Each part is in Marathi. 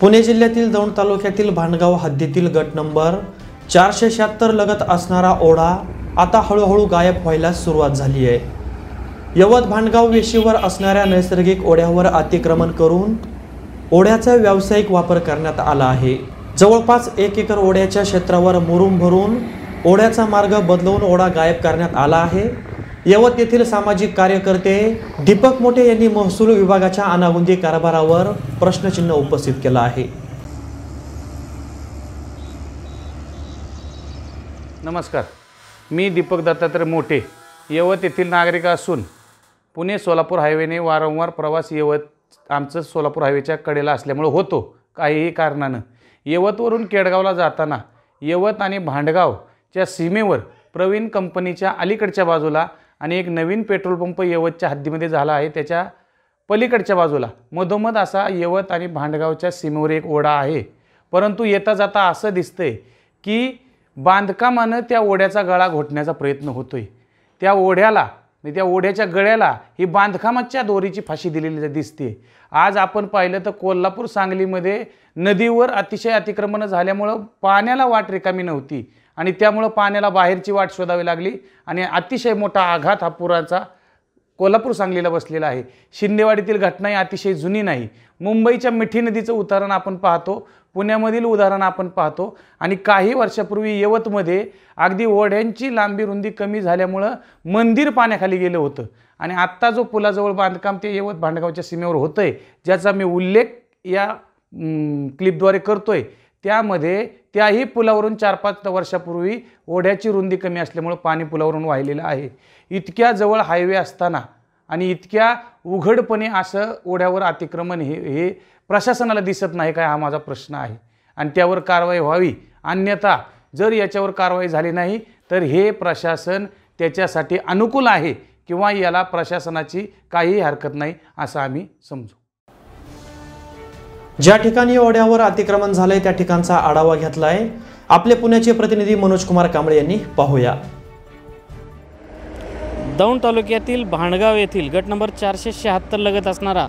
पुणे जिल्ह्यातील दौंड तालुक्यातील भांडगाव हद्दीतील गट नंबर चारशे शहात्तर लगत असणारा ओढा आता हळूहळू गायब व्हायला सुरुवात झाली आहे यवत भांडगाव वेशीवर असणाऱ्या नैसर्गिक ओढ्यावर अतिक्रमण करून ओढ्याचा व्यावसायिक वापर करण्यात आला आहे जवळपास एक एकर ओढ्याच्या क्षेत्रावर मुरुम भरून ओढ्याचा मार्ग बदलवून ओढा गायब करण्यात आला आहे यवत येथील सामाजिक कार्यकर्ते दीपक मोठे यांनी महसूल विभागाच्या अनागुंदी कारभारावर प्रश्नचिन्ह उपस्थित केलं आहे नमस्कार मी दीपक दत्तात्रय मोठे यवत येथील नागरिक असून पुणे सोलापूर हायवेने वारंवार प्रवास यवत आमचं सोलापूर हायवेच्या कडेला असल्यामुळं होतो काहीही कारणानं यवतवरून केडगावला जाताना यवत आणि भांडगावच्या सीमेवर प्रवीण कंपनीच्या अलीकडच्या बाजूला आणि एक नवीन पेट्रोल पंप यवतच्या हद्दीमध्ये झाला आहे त्याच्या पलीकडच्या बाजूला मधोमध असा यवत आणि भांडगावच्या सीमेवर एक ओढा आहे परंतु येता जाता असं दिसतंय की बांधकामानं त्या ओढ्याचा गळा घोटण्याचा प्रयत्न होतोय त्या ओढ्याला म्हणजे त्या ओढ्याच्या गळ्याला ही बांधकामाच्या दोरीची फाशी दिलेली दिसते आज आपण पाहिलं तर कोल्हापूर सांगलीमध्ये नदीवर अतिशय अतिक्रमणं झाल्यामुळं पाण्याला वाट रिकामी नव्हती आणि त्यामुळं पाण्याला बाहेरची वाट शोधावी लागली आणि अतिशय मोठा आघात हा पुराचा कोल्हापूर सांगलीला बसलेला आहे शिंदेवाडीतील घटना ही अतिशय जुनी नाही मुंबईच्या मिठी नदीचं उदाहरण आपण पाहतो पुण्यामधील उदाहरण आपण पाहतो आणि काही वर्षापूर्वी यवतमध्ये अगदी ओढ्यांची लांबी रुंदी कमी झाल्यामुळं मंदिर पाण्याखाली गेलं होतं आणि आत्ता जो पुलाजवळ बांधकाम ते यवत भांडगावच्या सीमेवर होतं आहे ज्याचा मी उल्लेख या क्लिपद्वारे करतो आहे त्यामध्ये त्याही पुलावरून चार पाच वर्षापूर्वी ओढ्याची रुंदी कमी असल्यामुळं पाणी पुलावरून वाहिलेलं आहे इतक्या जवळ हायवे असताना आणि इतक्या उघडपणे असं ओढ्यावर अतिक्रमण हे हे प्रशासनाला दिसत नाही काय हा माझा प्रश्न आहे आणि त्यावर कारवाई व्हावी अन्यथा जर याच्यावर कारवाई झाली नाही तर हे प्रशासन त्याच्यासाठी अनुकूल आहे किंवा याला प्रशासनाची काहीही हरकत नाही असं आम्ही समजू ज्या ठिकाणी ओढ्यावर अतिक्रमण झालंय त्या ठिकाणचा आढावा घेतला आहे आपले पुण्याचे प्रतिनिधी मनोज कुमार कांबळे यांनी पाहूया दौंड तालुक्यातील भांडगाव येथील गट नंबर चारशे शहात्तर लगत असणारा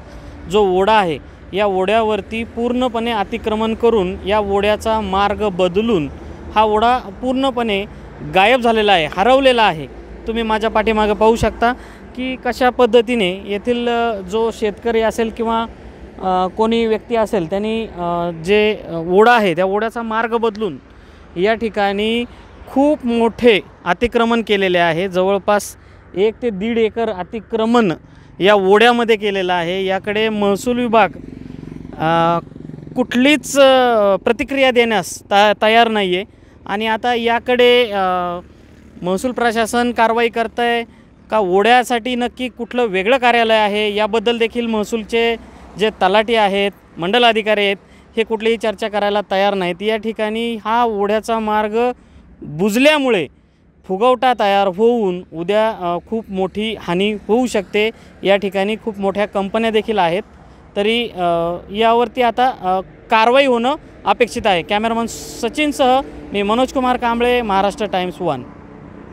जो ओढा आहे या ओढ्यावरती पूर्णपणे अतिक्रमण करून या ओढ्याचा मार्ग बदलून हा ओढा पूर्णपणे गायब झालेला आहे हरवलेला आहे तुम्ही माझ्या पाठीमागं पाहू शकता की कशा पद्धतीने येथील जो शेतकरी असेल किंवा कोणी व्यक्ती असेल त्यांनी जे ओढा आहे त्या ओढ्याचा मार्ग बदलून या ठिकाणी खूप मोठे अतिक्रमण केलेले आहे जवळपास एक ते दीड एकर अतिक्रमण या ओढ्यामध्ये केलेलं आहे याकडे महसूल विभाग कुठलीच प्रतिक्रिया देण्यास ता तयार नाही आहे आणि आता याकडे महसूल प्रशासन कारवाई करत आहे का ओढ्यासाठी नक्की कुठलं वेगळं कार्यालय आहे याबद्दल देखील महसूलचे जे तलाठी आहेत मंडल अधिकारी आहेत हे कुठलीही चर्चा करायला तयार नाहीत या ठिकाणी हा ओढ्याचा मार्ग बुजल्यामुळे फुगवटा तयार होऊन उद्या खूप मोठी हानी होऊ शकते या ठिकाणी खूप मोठ्या कंपन्या देखील आहेत तरी यावरती आता कारवाई होणं अपेक्षित आहे कॅमेरामन सचिनसह मी मनोज कुमार कांबळे महाराष्ट्र टाइम्स वन